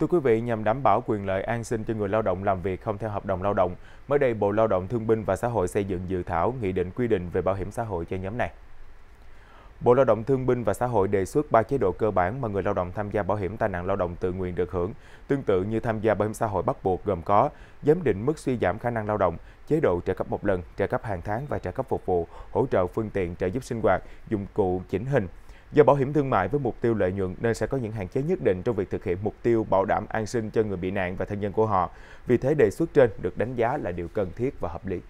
Thưa quý vị, nhằm đảm bảo quyền lợi an sinh cho người lao động làm việc không theo hợp đồng lao động, mới đây Bộ Lao động Thương binh và Xã hội xây dựng dự thảo nghị định quy định về bảo hiểm xã hội cho nhóm này. Bộ Lao động Thương binh và Xã hội đề xuất 3 chế độ cơ bản mà người lao động tham gia bảo hiểm tai nạn lao động tự nguyện được hưởng, tương tự như tham gia bảo hiểm xã hội bắt buộc gồm có giám định mức suy giảm khả năng lao động, chế độ trợ cấp một lần, trợ cấp hàng tháng và trợ cấp phục vụ, hỗ trợ phương tiện trợ giúp sinh hoạt, dụng cụ chỉnh hình, Do bảo hiểm thương mại với mục tiêu lợi nhuận nên sẽ có những hạn chế nhất định trong việc thực hiện mục tiêu bảo đảm an sinh cho người bị nạn và thân nhân của họ. Vì thế đề xuất trên được đánh giá là điều cần thiết và hợp lý.